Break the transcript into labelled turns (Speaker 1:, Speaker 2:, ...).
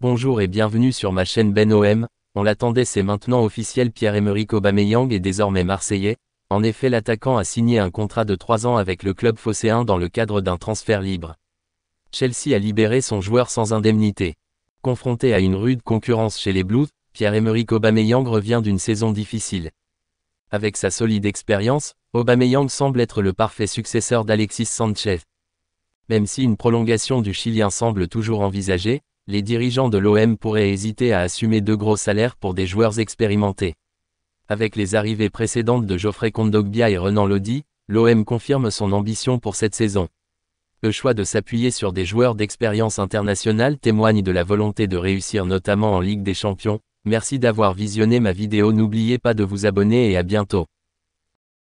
Speaker 1: Bonjour et bienvenue sur ma chaîne Ben OM, on l'attendait c'est maintenant officiel Pierre-Emerick Aubameyang est désormais marseillais, en effet l'attaquant a signé un contrat de 3 ans avec le club phocéen dans le cadre d'un transfert libre. Chelsea a libéré son joueur sans indemnité. Confronté à une rude concurrence chez les Blues, Pierre-Emerick Aubameyang revient d'une saison difficile. Avec sa solide expérience, Aubameyang semble être le parfait successeur d'Alexis Sanchez. Même si une prolongation du Chilien semble toujours envisagée, les dirigeants de l'OM pourraient hésiter à assumer de gros salaires pour des joueurs expérimentés. Avec les arrivées précédentes de Geoffrey Kondogbia et Renan Lodi, l'OM confirme son ambition pour cette saison. Le choix de s'appuyer sur des joueurs d'expérience internationale témoigne de la volonté de réussir notamment en Ligue des Champions. Merci d'avoir visionné ma vidéo, n'oubliez pas de vous abonner et à bientôt.